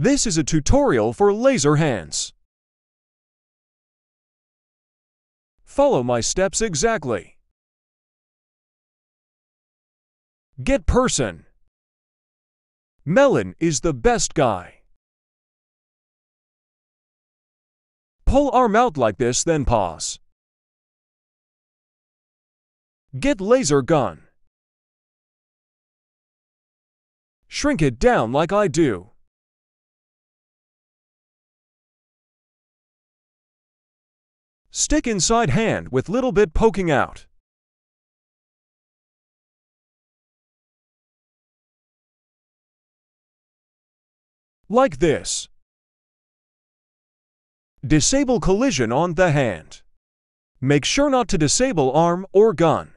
This is a tutorial for laser hands. Follow my steps exactly. Get person. Melon is the best guy. Pull arm out like this, then pause. Get laser gun. Shrink it down like I do. Stick inside hand with little bit poking out. Like this. Disable collision on the hand. Make sure not to disable arm or gun.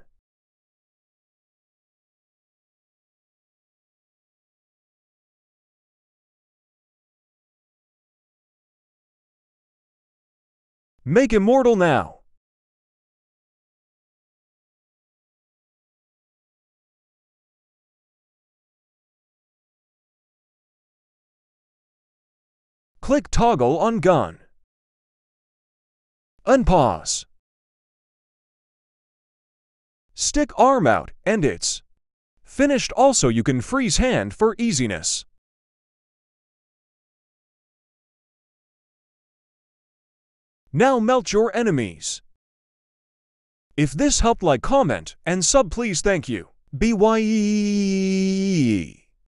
Make immortal now! Click toggle on gun. Unpause. Stick arm out and it's finished also you can freeze hand for easiness. Now melt your enemies. If this helped like comment and sub please thank you. BYE